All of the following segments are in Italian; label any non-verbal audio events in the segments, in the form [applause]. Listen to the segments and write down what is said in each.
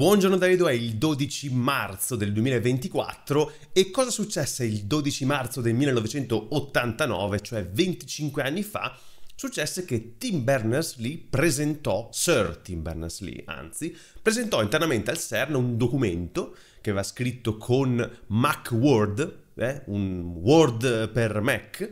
Buongiorno Davido, è il 12 marzo del 2024 e cosa successe il 12 marzo del 1989, cioè 25 anni fa? Successe che Tim Berners-Lee presentò, Sir Tim Berners-Lee anzi, presentò internamente al CERN un documento che aveva scritto con Mac Word, eh, un Word per Mac,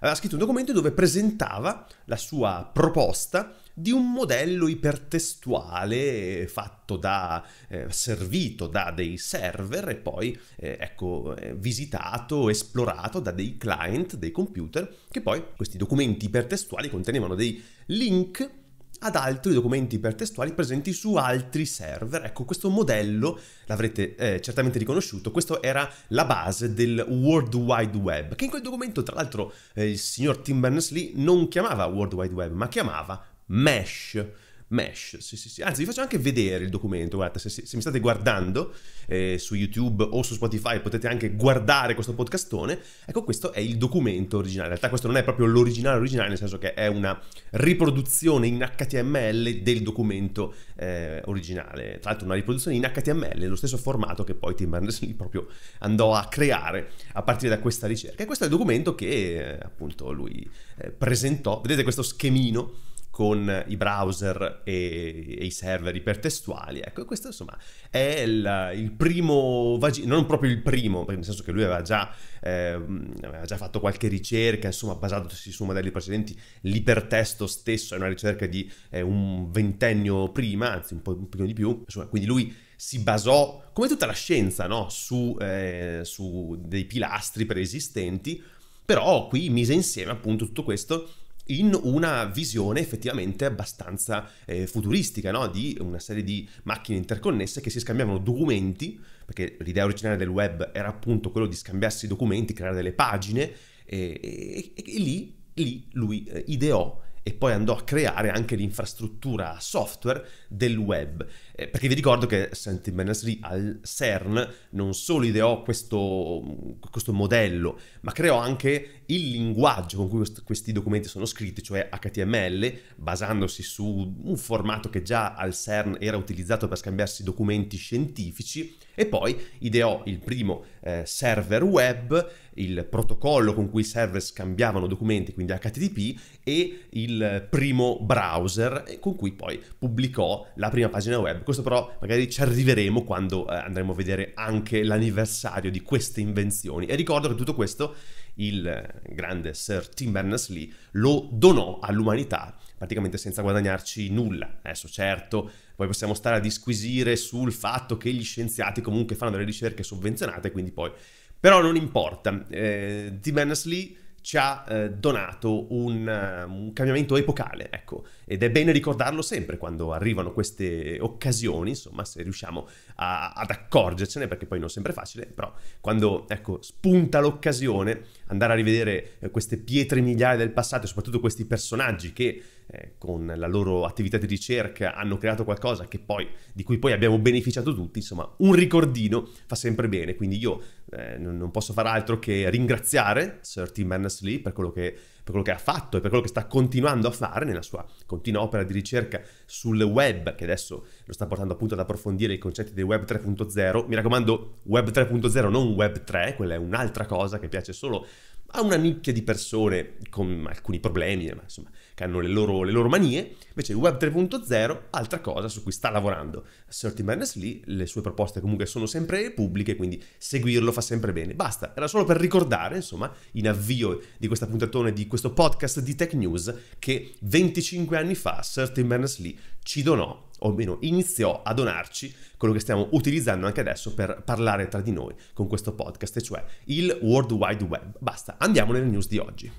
aveva scritto un documento dove presentava la sua proposta di un modello ipertestuale fatto da, eh, servito da dei server e poi eh, ecco, eh, visitato, esplorato da dei client, dei computer, che poi questi documenti ipertestuali contenevano dei link ad altri documenti ipertestuali presenti su altri server. Ecco, questo modello l'avrete eh, certamente riconosciuto, questa era la base del World Wide Web, che in quel documento, tra l'altro, eh, il signor Tim Berners-Lee non chiamava World Wide Web, ma chiamava Mesh. Mesh, sì, sì, sì. Anzi, vi faccio anche vedere il documento. Guardate, se, se mi state guardando eh, su YouTube o su Spotify, potete anche guardare questo podcastone. Ecco, questo è il documento originale. In realtà, questo non è proprio l'originale originale, nel senso che è una riproduzione in HTML del documento eh, originale. Tra l'altro, una riproduzione in HTML, lo stesso formato che poi Tim Berners-Lee [laughs] proprio andò a creare a partire da questa ricerca. E questo è il documento che eh, appunto lui eh, presentò. Vedete questo schemino con i browser e, e i server ipertestuali. Ecco, questo insomma è il, il primo, vagino, non proprio il primo, nel senso che lui aveva già, eh, aveva già fatto qualche ricerca, insomma, basandosi su modelli precedenti, l'ipertesto stesso è una ricerca di eh, un ventennio prima, anzi un po', un di più, insomma, quindi lui si basò, come tutta la scienza, no? su, eh, su dei pilastri preesistenti, però qui mise insieme appunto tutto questo in una visione effettivamente abbastanza eh, futuristica, no? di una serie di macchine interconnesse che si scambiavano documenti, perché l'idea originale del web era appunto quello di scambiarsi documenti, creare delle pagine, e, e, e lì, lì, lui eh, ideò e poi andò a creare anche l'infrastruttura software del web. Eh, perché vi ricordo che St. Berners-Lee al CERN non solo ideò questo, questo, modello, ma creò anche il linguaggio con cui questi documenti sono scritti, cioè HTML, basandosi su un formato che già al CERN era utilizzato per scambiarsi documenti scientifici, e poi ideò il primo eh, server web, il protocollo con cui i server scambiavano documenti, quindi HTTP, e il primo browser eh, con cui poi pubblicò la prima pagina web questo però magari ci arriveremo quando eh, andremo a vedere anche l'anniversario di queste invenzioni. E ricordo che tutto questo il eh, grande Sir Tim Berners-Lee lo donò all'umanità praticamente senza guadagnarci nulla. Adesso certo, poi possiamo stare a disquisire sul fatto che gli scienziati comunque fanno delle ricerche sovvenzionate, quindi poi... Però non importa. Eh, Tim Berners-Lee ci ha eh, donato un, eh, un, cambiamento epocale, ecco, ed è bene ricordarlo sempre quando arrivano queste occasioni, insomma, se riusciamo a, ad accorgercene, perché poi non sempre è facile, però quando, ecco, spunta l'occasione, andare a rivedere eh, queste pietre miliari del passato e soprattutto questi personaggi che eh, con la loro attività di ricerca hanno creato qualcosa poi, di cui poi abbiamo beneficiato tutti, insomma un ricordino fa sempre bene, quindi io eh, non posso far altro che ringraziare Sir Tim Berners-Lee per quello che per quello che ha fatto e per quello che sta continuando a fare nella sua continua opera di ricerca sul web, che adesso lo sta portando appunto ad approfondire i concetti del web 3.0. Mi raccomando, web 3.0, non web 3, quella è un'altra cosa che piace solo a una nicchia di persone con alcuni problemi, ma insomma, che hanno le loro, le loro manie. Invece il Web 3.0, altra cosa su cui sta lavorando Certain Madness Lee, le sue proposte comunque sono sempre pubbliche, quindi seguirlo fa sempre bene. Basta, era solo per ricordare, insomma, in avvio di questa puntatone di questo podcast di Tech News, che 25 anni fa Certain Madness Lee ci donò o almeno iniziò a donarci quello che stiamo utilizzando anche adesso per parlare tra di noi con questo podcast, e cioè il World Wide Web. Basta, andiamo nelle news di oggi.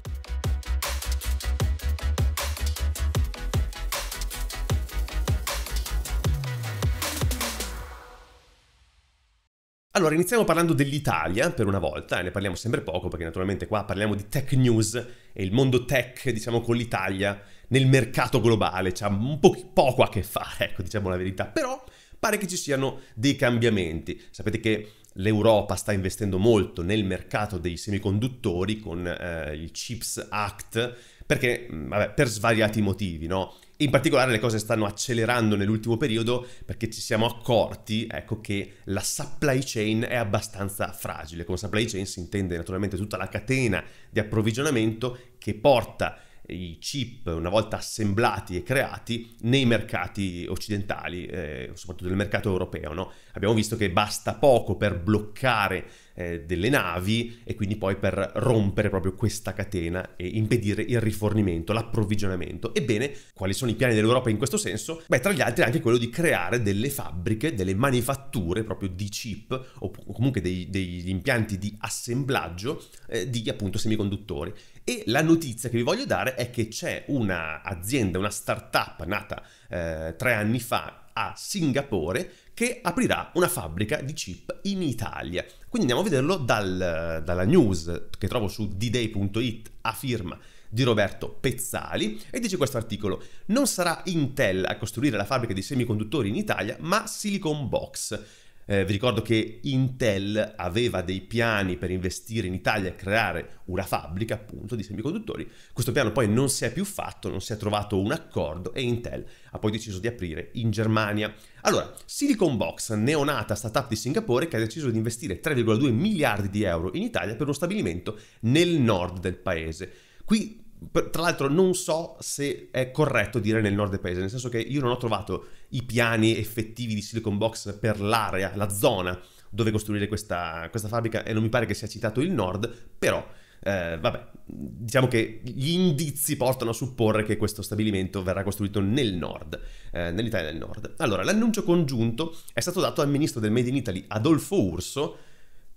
Allora, iniziamo parlando dell'Italia per una volta, e ne parliamo sempre poco perché naturalmente qua parliamo di tech news e il mondo tech, diciamo, con l'Italia nel mercato globale, c'ha un po- poco a che fare, ecco, diciamo la verità, però pare che ci siano dei cambiamenti. Sapete che l'Europa sta investendo molto nel mercato dei semiconduttori con eh, il CHIPS Act, perché, vabbè, per svariati motivi, no? In particolare le cose stanno accelerando nell'ultimo periodo perché ci siamo accorti ecco, che la supply chain è abbastanza fragile. Con supply chain si intende naturalmente tutta la catena di approvvigionamento che porta i chip una volta assemblati e creati nei mercati occidentali, eh, soprattutto nel mercato europeo. No? Abbiamo visto che basta poco per bloccare eh, delle navi e quindi poi per rompere proprio questa catena e impedire il rifornimento, l'approvvigionamento. Ebbene, quali sono i piani dell'Europa in questo senso? Beh, tra gli altri anche quello di creare delle fabbriche, delle manifatture proprio di chip o comunque dei, degli impianti di assemblaggio eh, di appunto semiconduttori e la notizia che vi voglio dare è che c'è un'azienda, una startup nata eh, tre anni fa a Singapore che aprirà una fabbrica di chip in Italia. Quindi andiamo a vederlo dal, dalla news che trovo su dday.it a firma di Roberto Pezzali e dice questo articolo non sarà Intel a costruire la fabbrica di semiconduttori in Italia ma Silicon Box eh, vi ricordo che Intel aveva dei piani per investire in Italia e creare una fabbrica appunto di semiconduttori. Questo piano poi non si è più fatto, non si è trovato un accordo e Intel ha poi deciso di aprire in Germania. Allora, Silicon Box, neonata startup di Singapore che ha deciso di investire 3,2 miliardi di euro in Italia per uno stabilimento nel nord del paese. Qui tra l'altro non so se è corretto dire nel nord del paese, nel senso che io non ho trovato i piani effettivi di Silicon Box per l'area, la zona dove costruire questa, questa fabbrica e non mi pare che sia citato il nord, però eh, vabbè, diciamo che gli indizi portano a supporre che questo stabilimento verrà costruito nel nord, eh, nell'Italia del nord. Allora, l'annuncio congiunto è stato dato al ministro del Made in Italy Adolfo Urso,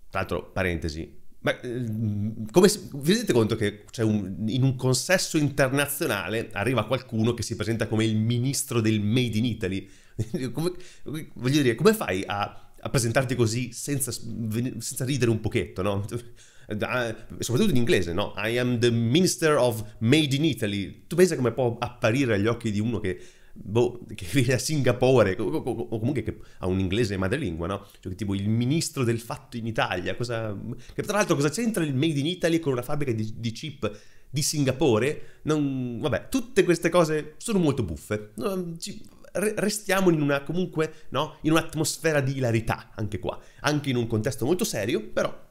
tra l'altro parentesi, ma ehm, come, vi rendete conto che un, in un consesso internazionale arriva qualcuno che si presenta come il ministro del Made in Italy? [laughs] come, voglio dire, come fai a, a presentarti così senza, senza, ridere un pochetto, no? [laughs] Ah, soprattutto in inglese, no? I am the minister of Made in Italy. Tu pensa come può apparire agli occhi di uno che boh, [laughs] che vive a Singapore, o, comunque che ha un inglese madrelingua, no? Cioè, tipo il ministro del fatto in Italia, cosa... che tra l'altro cosa c'entra il Made in Italy con una fabbrica di, di chip di Singapore? Non... Vabbè, tutte queste cose sono molto buffe. ci, restiamo in una comunque, no? In un'atmosfera di ilarità, anche qua, anche in un contesto molto serio, però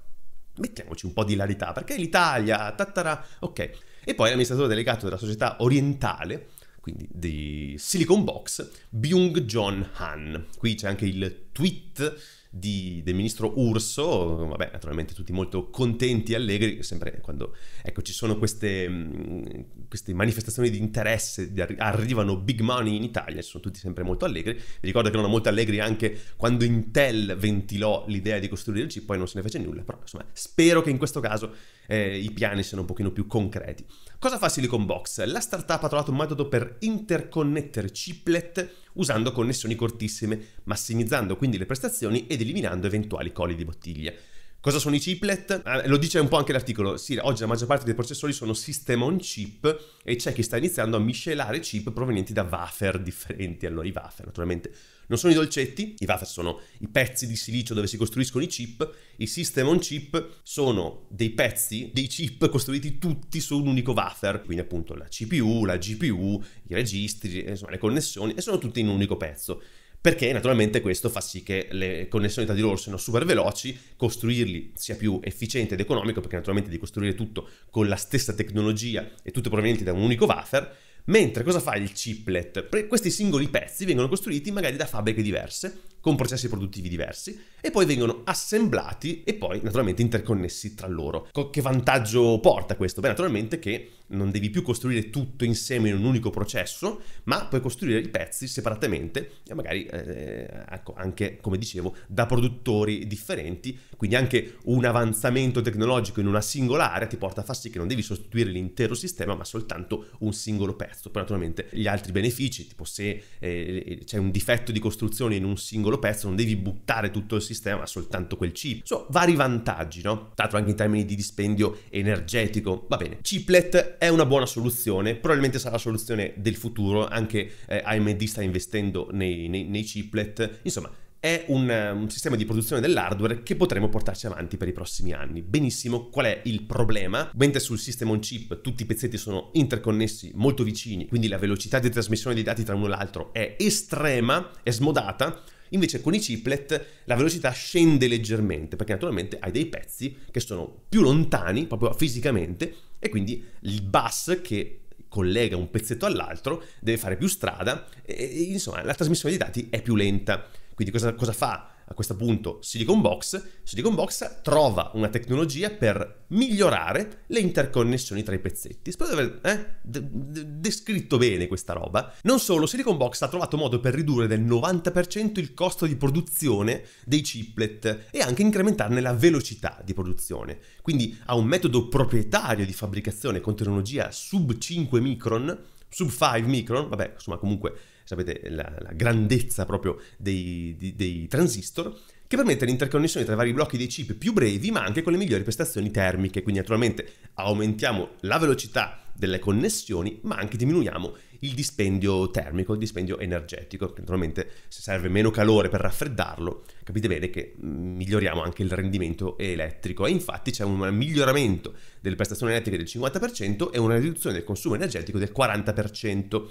mettiamoci un po' di ilarità, perché l'Italia, tattara, ok. E poi l'amministratore delegato della società orientale quindi di Silicon Box, Byung-John Han. Qui c'è anche il tweet di, del ministro Urso, vabbè, naturalmente tutti molto contenti e allegri, sempre quando ecco, ci sono queste, mm, queste manifestazioni di interesse, arrivano big money in Italia, sono tutti sempre molto allegri. Vi ricordo che erano molto allegri anche quando Intel ventilò l'idea di costruire il chip, poi non se ne fece nulla, però insomma spero che in questo caso eh, i piani siano un pochino più concreti. Cosa fa Silicon Box? La startup ha trovato un metodo per interconnettere chiplet usando connessioni cortissime, massimizzando quindi le prestazioni ed eliminando eventuali colli di bottiglia. Cosa sono i chiplet? Eh, lo dice un po' anche l'articolo. Sì, oggi la maggior parte dei processori sono system on chip e c'è chi sta iniziando a miscelare chip provenienti da wafer differenti. Allora, i wafer naturalmente non sono i dolcetti, i wafer sono i pezzi di silicio dove si costruiscono i chip, i system on chip sono dei pezzi, dei chip costruiti tutti su un unico wafer, quindi appunto la CPU, la GPU, i registri, eh, insomma le connessioni, e sono tutti in un unico pezzo perché naturalmente questo fa sì che le connessioni tra di loro siano super veloci, costruirli sia più efficiente ed economico, perché naturalmente di costruire tutto con la stessa tecnologia e tutto proveniente da un unico wafer, Mentre cosa fa il chiplet? Pre- questi singoli pezzi vengono costruiti magari da fabbriche diverse con processi produttivi diversi e poi vengono assemblati e poi naturalmente interconnessi tra loro. Che vantaggio porta questo? Beh, naturalmente che non devi più costruire tutto insieme in un unico processo, ma puoi costruire i pezzi separatamente e magari eh, ecco, anche, come dicevo, da produttori differenti, quindi anche un avanzamento tecnologico in una singola area ti porta a far sì che non devi sostituire l'intero sistema, ma soltanto un singolo pezzo. Poi naturalmente gli altri benefici, tipo se eh, c'è un difetto di costruzione in un singolo singolo pezzo, non devi buttare tutto il sistema, ma soltanto quel chip. Sono vari vantaggi, no? Tanto anche in termini di dispendio energetico. Va bene, chiplet è una buona soluzione, probabilmente sarà la soluzione del futuro, anche eh, AMD sta investendo nei, nei, nei chiplet, insomma è un, eh, un, sistema di produzione dell'hardware che potremo portarci avanti per i prossimi anni. Benissimo, qual è il problema? Mentre sul sistema on chip tutti i pezzetti sono interconnessi molto vicini, quindi la velocità di trasmissione dei dati tra uno e l'altro è estrema, è smodata, Invece con i chiplet la velocità scende leggermente, perché naturalmente hai dei pezzi che sono più lontani proprio fisicamente e quindi il bus che collega un pezzetto all'altro deve fare più strada e, insomma la trasmissione dei dati è più lenta. Quindi cosa, cosa fa a questo punto Silicon Box, Silicon Box trova una tecnologia per migliorare le interconnessioni tra i pezzetti. Spero di aver eh, de- de- descritto bene questa roba. Non solo, Silicon Box ha trovato modo per ridurre del 90% il costo di produzione dei chiplet e anche incrementarne la velocità di produzione. Quindi ha un metodo proprietario di fabbricazione con tecnologia sub 5 micron, sub 5 micron, vabbè, insomma comunque sapete la, la grandezza proprio dei, dei, dei transistor, che permette l'interconnessione tra i vari blocchi dei chip più brevi ma anche con le migliori prestazioni termiche, quindi naturalmente aumentiamo la velocità delle connessioni ma anche diminuiamo il dispendio termico, il dispendio energetico, che naturalmente se serve meno calore per raffreddarlo capite bene che mm, miglioriamo anche il rendimento elettrico e infatti c'è un miglioramento delle prestazioni elettriche del 50% e una riduzione del consumo energetico del 40%.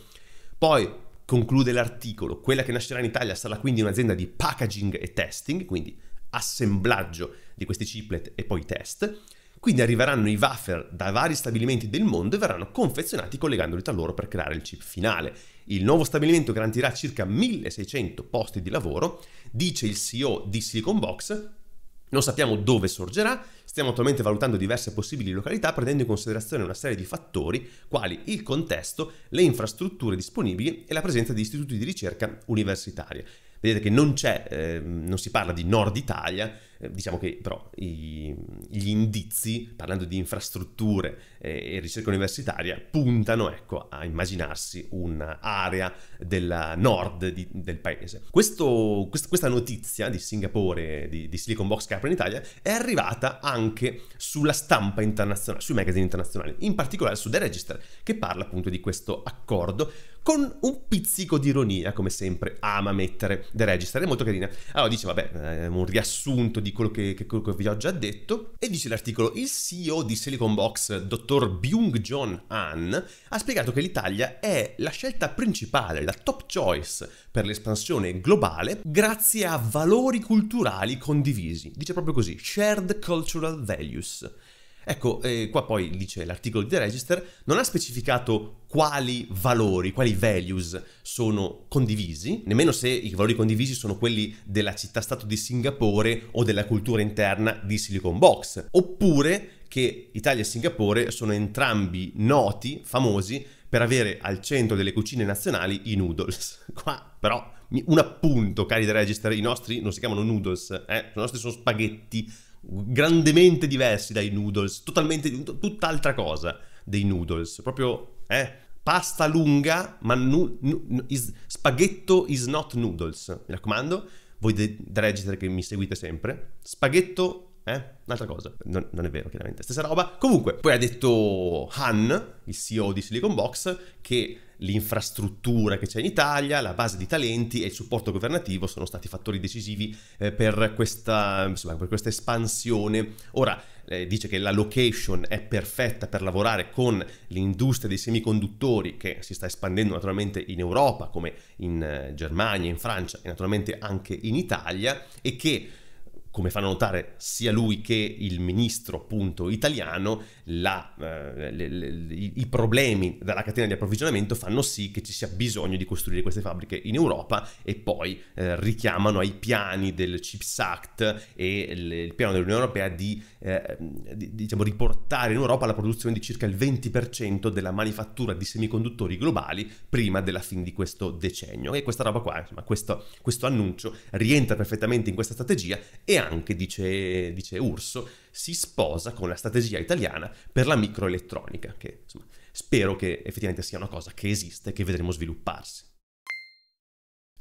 Poi conclude l'articolo, quella che nascerà in Italia sarà quindi un'azienda di packaging e testing, quindi assemblaggio di questi chiplet e poi test. Quindi arriveranno i wafer da vari stabilimenti del mondo e verranno confezionati collegandoli tra loro per creare il chip finale. Il nuovo stabilimento garantirà circa 1600 posti di lavoro, dice il CEO di Silicon Box, non sappiamo dove sorgerà, stiamo attualmente valutando diverse possibili località prendendo in considerazione una serie di fattori quali il contesto, le infrastrutture disponibili e la presenza di istituti di ricerca universitarie vedete che non c'è, eh, non si parla di Nord Italia, eh, diciamo che però i, gli indizi, parlando di infrastrutture e, eh, e ricerca universitaria, puntano ecco, a immaginarsi un'area del nord di, del paese. Questo, quest, questa notizia di Singapore, di, di Silicon Box che apre in Italia, è arrivata anche sulla stampa internazionale, sui magazine internazionali, in particolare su The Register, che parla appunto di questo accordo con un pizzico di ironia, come sempre ama mettere The Register, è molto carina. Allora dice, vabbè, è eh, un riassunto di quello che, che, quello che vi ho già detto, e dice l'articolo, il CEO di Silicon Box, dottor Byung John Han, ha spiegato che l'Italia è la scelta principale, la top choice per l'espansione globale, grazie a valori culturali condivisi. Dice proprio così, shared cultural values Ecco, eh, qua poi dice l'articolo di The Register, non ha specificato quali valori, quali values sono condivisi, nemmeno se i valori condivisi sono quelli della città-stato di Singapore o della cultura interna di Silicon Box, oppure che Italia e Singapore sono entrambi noti, famosi, per avere al centro delle cucine nazionali i noodles. [laughs] Qua però un appunto, cari The Register, i nostri non si chiamano noodles, eh? i nostri sono spaghetti grandemente diversi dai noodles, totalmente tutt'altra cosa dei noodles, proprio eh, pasta lunga, ma nu, nu, is, spaghetto is not noodles. Mi raccomando, voi de, da Register che mi seguite sempre, spaghetto eh? Un'altra cosa, non, non, è vero chiaramente, stessa roba. Comunque, poi ha detto Han, il CEO di Silicon Box, che l'infrastruttura che c'è in Italia, la base di talenti e il supporto governativo sono stati fattori decisivi eh, per, questa, insomma, per, questa, espansione. Ora eh, dice che la location è perfetta per lavorare con l'industria dei semiconduttori che si sta espandendo naturalmente in Europa, come in eh, Germania, in Francia e naturalmente anche in Italia e che come fanno notare sia lui che il ministro appunto italiano, la, eh, le, le, i problemi della catena di approvvigionamento fanno sì che ci sia bisogno di costruire queste fabbriche in Europa e poi eh, richiamano ai piani del CIPS Act e il, il piano dell'Unione Europea di, eh, di diciamo, riportare in Europa la produzione di circa il 20% della manifattura di semiconduttori globali prima della fine di questo decennio. E questa roba qua, insomma, questo, questo annuncio rientra perfettamente in questa strategia e anche, dice, dice Urso, si sposa con la strategia italiana per la microelettronica, che insomma, spero che effettivamente sia una cosa che esiste e che vedremo svilupparsi.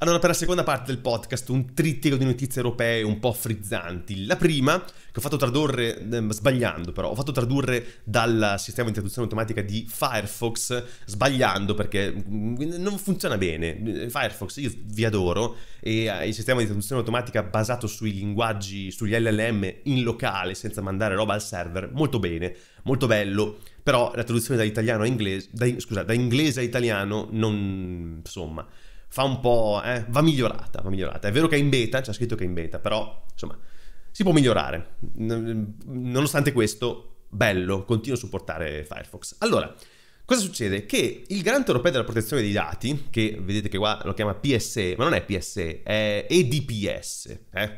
Allora, per la seconda parte del podcast, un trittico di notizie europee un po' frizzanti. La prima, che ho fatto tradurre, eh, sbagliando però, ho fatto tradurre dal sistema di traduzione automatica di Firefox, sbagliando perché mm, non funziona bene. Firefox, io vi adoro, e il sistema di traduzione automatica basato sui linguaggi, sugli LLM in locale, senza mandare roba al server, molto bene, molto bello però la traduzione da inglese, da, scusa, da inglese a italiano non, insomma, fa un po'... Eh, va migliorata, va migliorata. È vero che è in beta, c'è scritto che è in beta, però insomma si può migliorare. Nonostante questo, bello, continuo a supportare Firefox. Allora, cosa succede? Che il garante europeo della protezione dei dati, che vedete che qua lo chiama PSE, ma non è PSE, è EDPS, eh?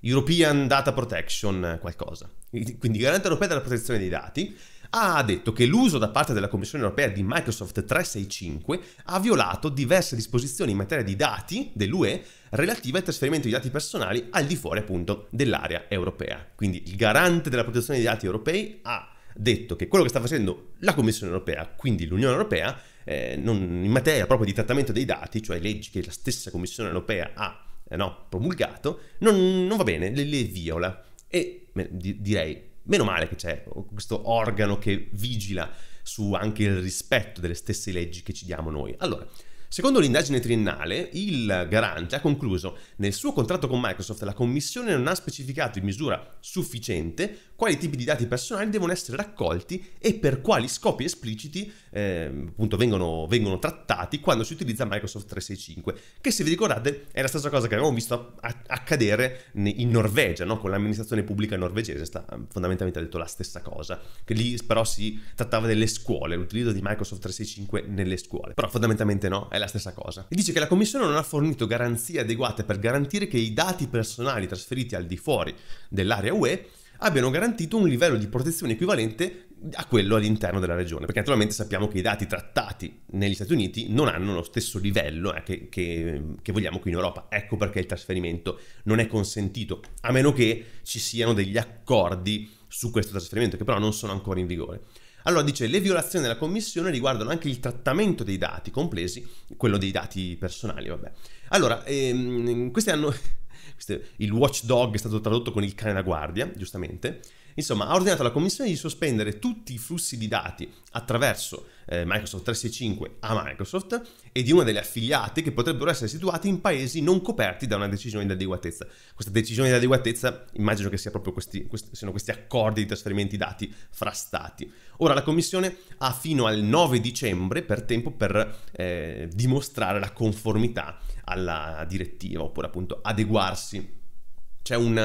European Data Protection qualcosa. Quindi garante europeo della protezione dei dati, ha detto che l'uso da parte della Commissione europea di Microsoft 365 ha violato diverse disposizioni in materia di dati dell'UE relative al trasferimento di dati personali al di fuori appunto dell'area europea. Quindi il garante della protezione dei dati europei ha detto che quello che sta facendo la Commissione europea, quindi l'Unione europea, eh, non, in materia proprio di trattamento dei dati, cioè leggi che la stessa Commissione europea ha eh no, promulgato, non, non, va bene, le, le viola. E direi Meno male che c'è questo organo che vigila su anche il rispetto delle stesse leggi che ci diamo noi. Allora, Secondo l'indagine triennale, il garante ha concluso nel suo contratto con Microsoft la commissione non ha specificato in misura sufficiente quali tipi di dati personali devono essere raccolti e per quali scopi espliciti eh, appunto vengono, vengono, trattati quando si utilizza Microsoft 365, che se vi ricordate è la stessa cosa che avevamo visto accadere in Norvegia, no? con l'amministrazione pubblica norvegese, sta, ehm, fondamentalmente ha detto la stessa cosa, che lì però si trattava delle scuole, l'utilizzo di Microsoft 365 nelle scuole, però fondamentalmente no, è la stessa cosa. E dice che la Commissione non ha fornito garanzie adeguate per garantire che i dati personali trasferiti al di fuori dell'area UE abbiano garantito un livello di protezione equivalente a quello all'interno della regione, perché naturalmente sappiamo che i dati trattati negli Stati Uniti non hanno lo stesso livello eh, che, che, che, vogliamo qui in Europa, ecco perché il trasferimento non è consentito, a meno che ci siano degli accordi su questo trasferimento, che però non sono ancora in vigore. Allora dice, le violazioni della Commissione riguardano anche il trattamento dei dati, compresi quello dei dati personali, vabbè. Allora, ehm, questi hanno... [laughs] il watchdog è stato tradotto con il cane da guardia, giustamente, Insomma, ha ordinato alla Commissione di sospendere tutti i flussi di dati attraverso eh, Microsoft 365 a Microsoft e di una delle affiliate che potrebbero essere situate in paesi non coperti da una decisione di adeguatezza. Questa decisione di adeguatezza immagino che sia proprio questi, questi, siano questi accordi di trasferimenti dati fra stati. Ora la Commissione ha fino al 9 dicembre per tempo per eh, dimostrare la conformità alla direttiva oppure appunto adeguarsi. C'è un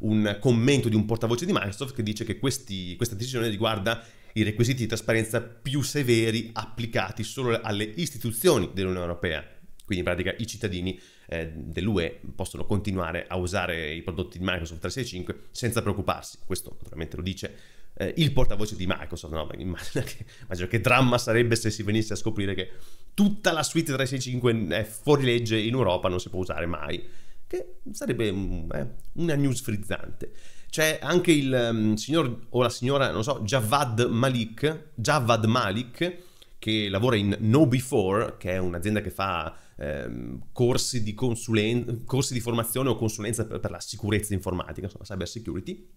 un commento di un portavoce di Microsoft che dice che questi, questa decisione riguarda i requisiti di trasparenza più severi applicati solo alle istituzioni dell'Unione Europea. Quindi in pratica i cittadini eh, dell'UE possono continuare a usare i prodotti di Microsoft 365 senza preoccuparsi. Questo naturalmente lo dice eh, il portavoce di Microsoft. No? Immagino che, immagino che dramma sarebbe se si venisse a scoprire che tutta la suite 365 è fuori legge in Europa, non si può usare mai che sarebbe eh, una news frizzante. C'è anche il um, signor o la signora, non so, Javad Malik, Javad Malik, che lavora in No Before, che è un'azienda che fa ehm, corsi, di consulen- corsi di formazione o consulenza per, per la sicurezza informatica, insomma, cyber security.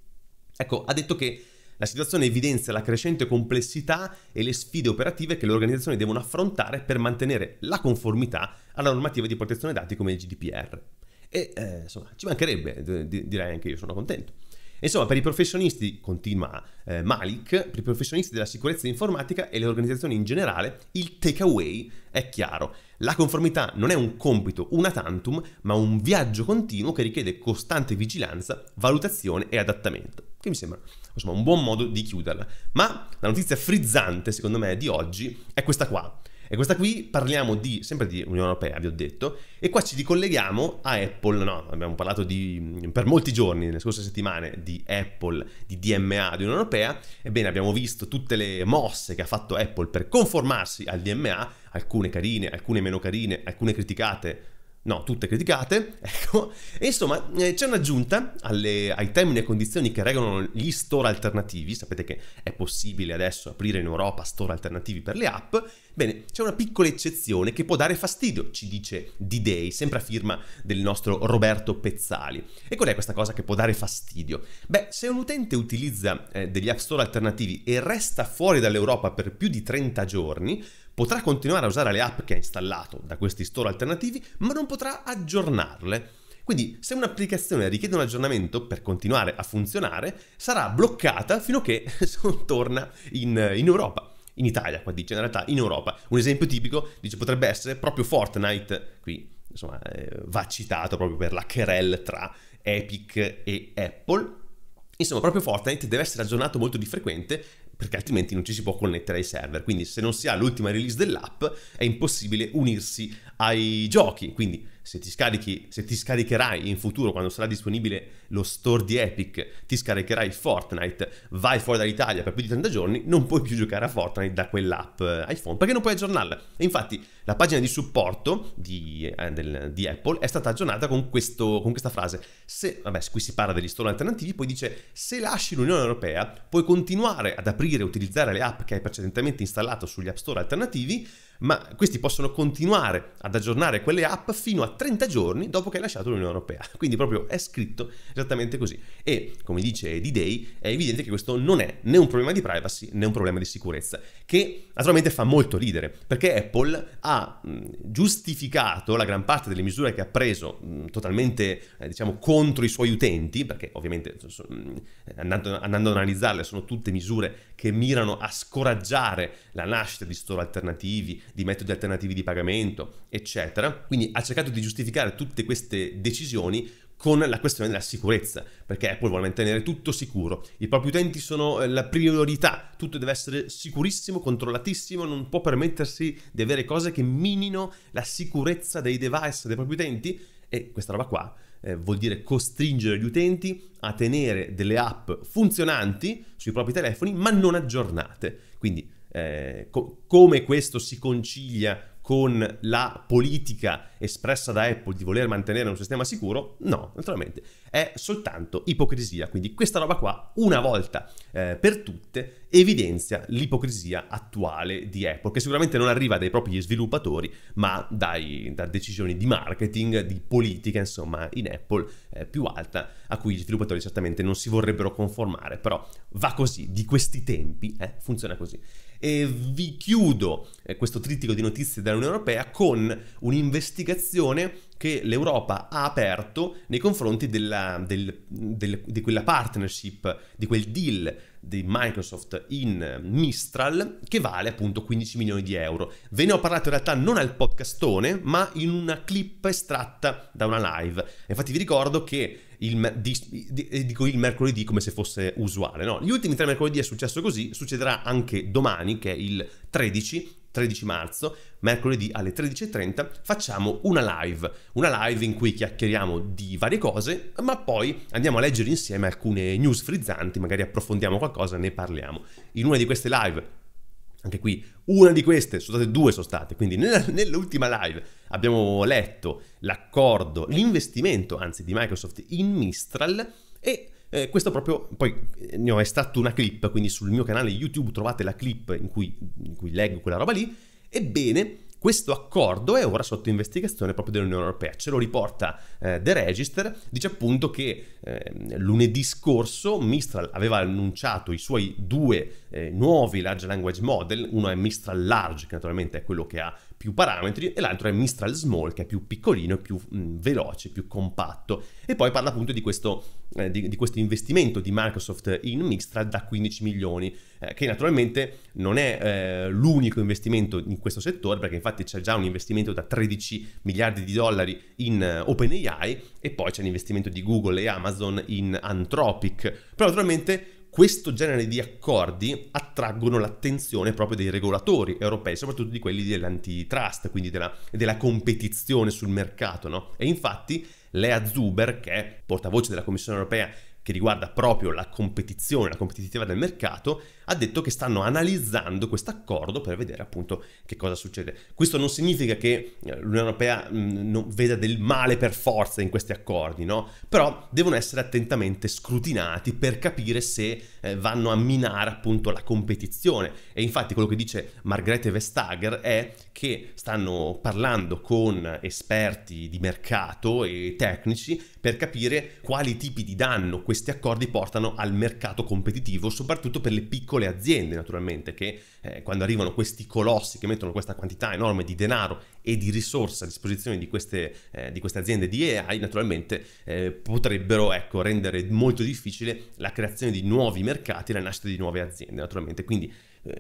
Ecco, ha detto che la situazione evidenzia la crescente complessità e le sfide operative che le organizzazioni devono affrontare per mantenere la conformità alla normativa di protezione dati come il GDPR. E eh, insomma, ci mancherebbe, eh, direi anche io, sono contento. Insomma, per i professionisti, continua eh, Malik, per i professionisti della sicurezza informatica e le organizzazioni in generale, il takeaway è chiaro. La conformità non è un compito una tantum, ma un viaggio continuo che richiede costante vigilanza, valutazione e adattamento. Che mi sembra insomma, un buon modo di chiuderla. Ma la notizia frizzante, secondo me, di oggi è questa qua. E questa qui parliamo di, sempre di Unione Europea, vi ho detto, e qua ci ricolleghiamo a Apple, no? Abbiamo parlato di, mm, per molti giorni, nelle scorse settimane, di Apple, di DMA, di Unione Europea. Ebbene, abbiamo visto tutte le mosse che ha fatto Apple per conformarsi al DMA, alcune carine, alcune meno carine, alcune criticate, no, tutte criticate, [laughs] ecco, e insomma eh, c'è un'aggiunta alle, ai termini e condizioni che regolano gli store alternativi, sapete che è possibile adesso aprire in Europa store alternativi per le app, bene, c'è una piccola eccezione che può dare fastidio, ci dice D-Day, sempre a firma del nostro Roberto Pezzali. E qual è questa cosa che può dare fastidio? Beh, se un utente utilizza eh, degli app store alternativi e resta fuori dall'Europa per più di 30 giorni, Potrà continuare a usare le app che ha installato da questi store alternativi, ma non potrà aggiornarle. Quindi se un'applicazione richiede un aggiornamento per continuare a funzionare, sarà bloccata fino a che [laughs] torna in, in, Europa. In Italia, qua dice, in realtà in Europa. Un esempio tipico, dice, potrebbe essere proprio Fortnite, qui insomma eh, va citato proprio per la querel tra Epic e Apple. Insomma, proprio Fortnite deve essere aggiornato molto di frequente perché altrimenti non ci si può connettere ai server. Quindi se non si ha l'ultima release dell'app è impossibile unirsi ai giochi. Quindi se ti, scarichi, se ti scaricherai in futuro, quando sarà disponibile lo store di Epic, ti scaricherai Fortnite, vai fuori dall'Italia per più di 30 giorni, non puoi più giocare a Fortnite da quell'app eh, iPhone, perché non puoi aggiornarla. E infatti la pagina di supporto di, eh, del, di Apple è stata aggiornata con, questo, con questa frase. Se, vabbè, qui si parla degli store alternativi, poi dice, se lasci l'Unione Europea, puoi continuare ad aprire e utilizzare le app che hai precedentemente installato sugli app store alternativi, ma questi possono continuare ad aggiornare quelle app fino a 30 giorni dopo che hai lasciato l'Unione Europea. [laughs] Quindi proprio è scritto esattamente così. E come dice D-Day, è evidente che questo non è né un problema di privacy né un problema di sicurezza, che naturalmente fa molto ridere, perché Apple ha mm, giustificato la gran parte delle misure che ha preso mm, totalmente, eh, diciamo, contro i suoi utenti, perché ovviamente mm, andando, andando ad analizzarle sono tutte misure che mirano a scoraggiare la nascita di store alternativi, di metodi alternativi di pagamento, eccetera. Quindi ha cercato di giustificare tutte queste decisioni con la questione della sicurezza, perché Apple vuole mantenere tutto sicuro, i propri utenti sono eh, la priorità, tutto deve essere sicurissimo, controllatissimo, non può permettersi di avere cose che minino la sicurezza dei device dei propri utenti e questa roba qua eh, vuol dire costringere gli utenti a tenere delle app funzionanti sui propri telefoni ma non aggiornate. Quindi eh, co- come questo si concilia con la politica espressa da Apple di voler mantenere un sistema sicuro? No, naturalmente è soltanto ipocrisia. Quindi questa roba qua, una volta eh, per tutte, evidenzia l'ipocrisia attuale di Apple, che sicuramente non arriva dai propri sviluppatori, ma dai, da decisioni di marketing, di politica, insomma, in Apple eh, più alta, a cui gli sviluppatori certamente non si vorrebbero conformare, però va così, di questi tempi eh, funziona così. E vi chiudo eh, questo trittico di notizie dell'Unione Europea con un'investigazione che l'Europa ha aperto nei confronti della, del, del, di quella partnership, di quel deal di Microsoft in Mistral che vale appunto 15 milioni di euro. Ve ne ho parlato in realtà non al podcastone, ma in una clip estratta da una live. Infatti vi ricordo che il, di, di, eh, dico il mercoledì come se fosse usuale, no? Gli ultimi tre mercoledì è successo così, succederà anche domani che è il 13 13 marzo, mercoledì alle 13.30, facciamo una live, una live in cui chiacchieriamo di varie cose, ma poi andiamo a leggere insieme alcune news frizzanti, magari approfondiamo qualcosa, ne parliamo. In una di queste live anche qui una di queste, sono state due sono state, quindi nella, nell'ultima live abbiamo letto l'accordo, l'investimento anzi di Microsoft in Mistral e eh, questo proprio, poi eh, ne ho estratto una clip, quindi sul mio canale YouTube trovate la clip in cui, in cui leggo quella roba lì. Ebbene, questo accordo è ora sotto investigazione proprio dell'Unione Europea. Ce lo riporta eh, The Register, dice appunto che eh, lunedì scorso Mistral aveva annunciato i suoi due eh, nuovi large language model, uno è Mistral Large, che naturalmente è quello che ha più parametri e l'altro è Mistral Small che è più piccolino, più mh, mm, veloce, più compatto. E poi parla appunto di questo, eh, di, di questo, investimento di Microsoft in Mistral da 15 milioni, eh, che naturalmente non è eh, l'unico investimento in questo settore perché infatti c'è già un investimento da 13 miliardi di dollari in eh, OpenAI e poi c'è l'investimento di Google e Amazon in Anthropic. Però naturalmente questo genere di accordi attraggono l'attenzione proprio dei regolatori europei, soprattutto di quelli dell'antitrust, quindi della, della competizione sul mercato. No? E infatti Lea Zuber, che è portavoce della Commissione europea che riguarda proprio la competizione, la competitività del mercato, ha detto che stanno analizzando questo accordo per vedere appunto che cosa succede. Questo non significa che eh, l'Unione Europea mm, non veda del male per forza in questi accordi, no? Però devono essere attentamente scrutinati per capire se eh, vanno a minare appunto la competizione. E infatti quello che dice Margrethe Vestager è che stanno parlando con esperti di mercato e tecnici per capire quali tipi di danno questi accordi portano al mercato competitivo, soprattutto per le piccole aziende naturalmente, che eh, quando arrivano questi colossi che mettono questa quantità enorme di denaro e di risorse a disposizione di queste, eh, di queste aziende di AI, naturalmente eh, potrebbero ecco, rendere molto difficile la creazione di nuovi mercati e la nascita di nuove aziende, naturalmente. Quindi eh,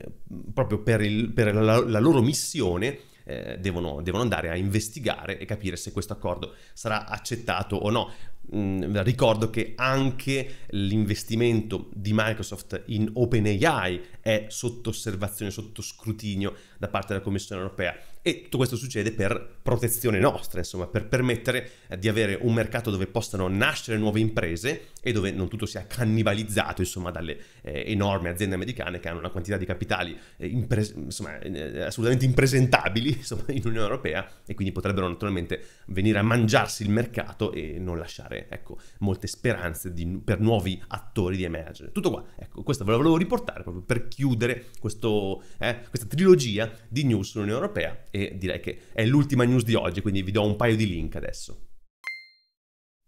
proprio per, il, per la, la loro missione eh, devono, devono, andare a investigare e capire se questo accordo sarà accettato o no. Mm, ricordo che anche l'investimento di Microsoft in OpenAI è sotto osservazione, sotto scrutinio da parte della Commissione europea e tutto questo succede per protezione nostra, insomma, per permettere eh, di avere un mercato dove possano nascere nuove imprese e dove non tutto sia cannibalizzato, insomma, dalle eh, enormi aziende americane che hanno una quantità di capitali eh, impres- insomma, eh, eh assolutamente impresentabili [laughs] insomma, in Unione Europea e quindi potrebbero naturalmente venire a mangiarsi il mercato e non lasciare, ecco, molte speranze di, per nuovi attori di emergere. Tutto qua, ecco, questo ve lo volevo riportare proprio per chiudere questo, eh, questa trilogia di news sull'Unione Europea e direi che è l'ultima news news di oggi, quindi vi do un paio di link adesso.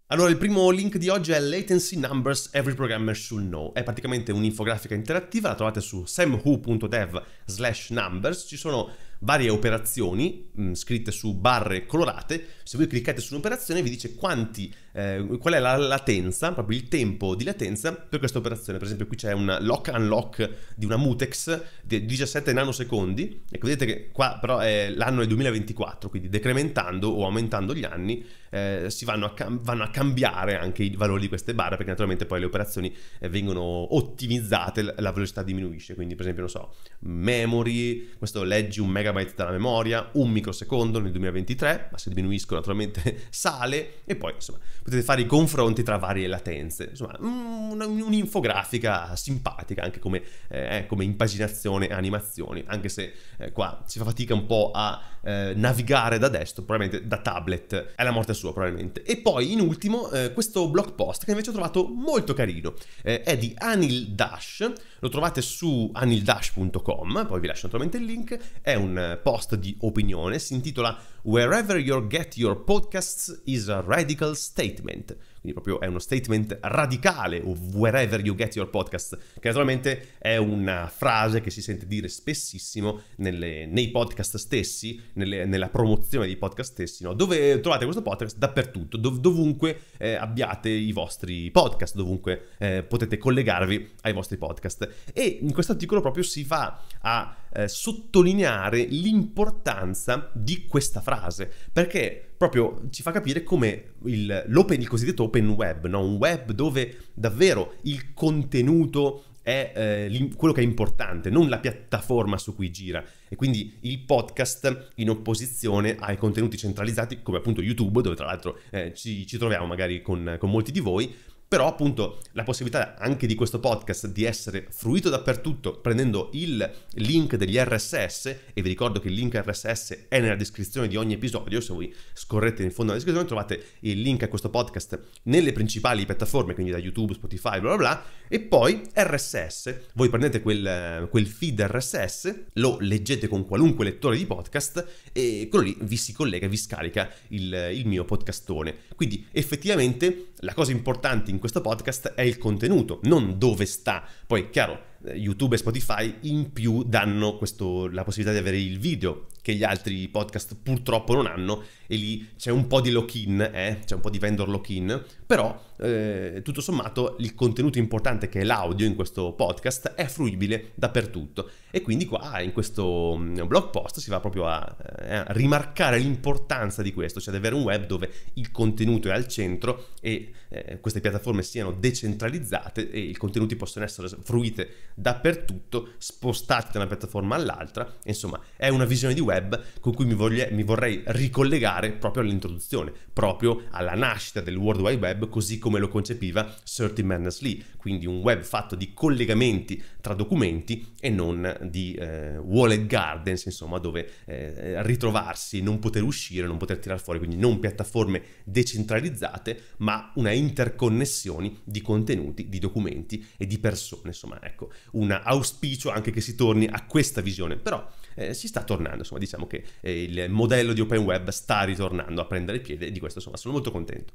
Allora, il primo link di oggi è Latency Numbers Every Programmer Should Know. È praticamente un'infografica interattiva, la trovate su samwho.dev slash numbers. Ci sono varie operazioni mh, mm, scritte su barre colorate. Se voi cliccate su un'operazione vi dice quanti, eh, qual è la latenza, proprio il tempo di latenza per questa operazione. Per esempio qui c'è un lock unlock di una mutex di 17 nanosecondi. Ecco, vedete che qua però è, l'anno è 2024, quindi decrementando o aumentando gli anni eh, si vanno a, cam- vanno a, cambiare anche i valori di queste barre perché naturalmente poi le operazioni eh, vengono ottimizzate, la velocità diminuisce. Quindi per esempio, non so, memory, questo leggi un mega MB dalla memoria, un microsecondo nel 2023, ma se diminuisco naturalmente [laughs] sale e poi insomma potete fare i confronti tra varie latenze, insomma mm, un'infografica simpatica anche come, eh, come impaginazione e animazioni, anche se eh, qua si fa fatica un po' a eh, navigare da destro, probabilmente da tablet, è la morte sua probabilmente. E poi in ultimo eh, questo blog post che invece ho trovato molto carino, eh, è di Anil Dash, lo trovate su anildash.com, poi vi lascio naturalmente il link, è un eh, post di opinione, si intitola Wherever you get your podcasts is a radical statement quindi proprio è uno statement radicale, o wherever you get your podcast, che naturalmente è una frase che si sente dire spessissimo nelle, nei podcast stessi, nelle, nella promozione dei podcast stessi, no? dove trovate questo podcast dappertutto, dov- dovunque eh, abbiate i vostri podcast, dovunque eh, potete collegarvi ai vostri podcast. E in questo articolo proprio si va a eh, sottolineare l'importanza di questa frase, perché proprio ci fa capire come il, il cosiddetto open web, no? un web dove davvero il contenuto è eh, quello che è importante, non la piattaforma su cui gira. E quindi il podcast in opposizione ai contenuti centralizzati come appunto YouTube, dove tra l'altro eh, ci, ci, troviamo magari con, con molti di voi, però appunto la possibilità anche di questo podcast di essere fruito dappertutto prendendo il link degli RSS e vi ricordo che il link RSS è nella descrizione di ogni episodio, se voi scorrete in fondo alla descrizione trovate il link a questo podcast nelle principali piattaforme, quindi da YouTube, Spotify, bla bla bla, e poi RSS, voi prendete quel, quel feed RSS, lo leggete con qualunque lettore di podcast e quello lì vi si collega, vi scarica il, il mio podcastone. Quindi effettivamente la cosa importante in questo podcast è il contenuto, non dove sta. Poi, chiaro, YouTube e Spotify in più danno questo, la possibilità di avere il video che gli altri podcast purtroppo non hanno e lì c'è un po' di lock-in, eh? c'è un po' di vendor lock-in, però eh, tutto sommato il contenuto importante che è l'audio in questo podcast è fruibile dappertutto e quindi qua in questo mm, blog post si va proprio a, eh, a rimarcare l'importanza di questo, cioè di avere un web dove il contenuto è al centro e eh, queste piattaforme siano decentralizzate e i contenuti possono essere fruite dappertutto, spostati da una piattaforma all'altra. Insomma, è una visione di web con cui mi, voglio, mi vorrei ricollegare proprio all'introduzione, proprio alla nascita del World Wide Web, così come lo concepiva Surty Madness Lee. Quindi un web fatto di collegamenti tra documenti e non di eh, wallet gardens, insomma, dove eh, ritrovarsi, non poter uscire, non poter tirare fuori, quindi non piattaforme decentralizzate, ma una interconnessione di contenuti, di documenti e di persone. Insomma, ecco, un auspicio anche che si torni a questa visione, però eh, si sta tornando, insomma diciamo che eh, il modello di Open Web sta ritornando a prendere piede e di questo insomma sono molto contento.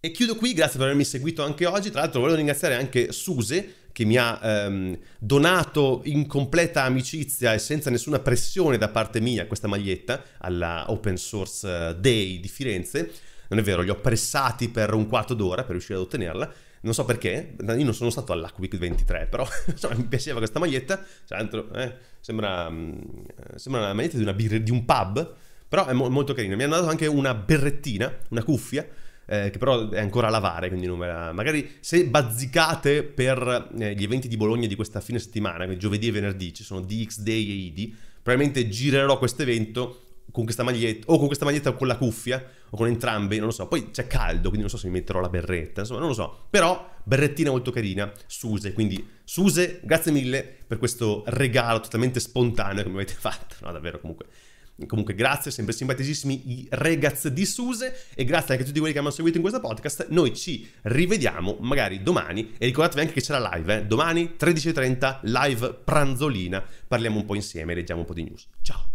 E chiudo qui, grazie per avermi seguito anche oggi, tra l'altro voglio ringraziare anche Suse che mi ha ehm, donato in completa amicizia e senza nessuna pressione da parte mia questa maglietta alla Open Source Day di Firenze. Non è vero, li ho pressati per un quarto d'ora per riuscire ad ottenerla non so perché, io non sono stato all'Aquic 23, però [laughs] insomma, mi piaceva questa maglietta, eh, sembra, mm, eh, sembra la maglietta di, una birra, di un pub, però è mo- molto carina. Mi hanno dato anche una berrettina, una cuffia, eh, che però è ancora a lavare, quindi non me la... Magari se bazzicate per eh, gli eventi di Bologna di questa fine settimana, quindi giovedì e venerdì, ci sono DX Day e ID, probabilmente girerò questo evento con questa maglietta, o con questa maglietta o con la cuffia, o con entrambe, non lo so. Poi c'è caldo, quindi non so se mi metterò la berretta, insomma, non lo so. Però, berrettina molto carina, Suse, quindi Suse, grazie mille per questo regalo totalmente spontaneo che mi avete fatto. No, davvero, comunque... Comunque grazie, sempre simpaticissimi i ragazzi di Suse e grazie anche a tutti quelli che mi hanno seguito in questo podcast. Noi ci rivediamo magari domani e ricordatevi anche che c'è la live, eh? domani 13.30 live pranzolina, parliamo un po' insieme, leggiamo un po' di news. Ciao!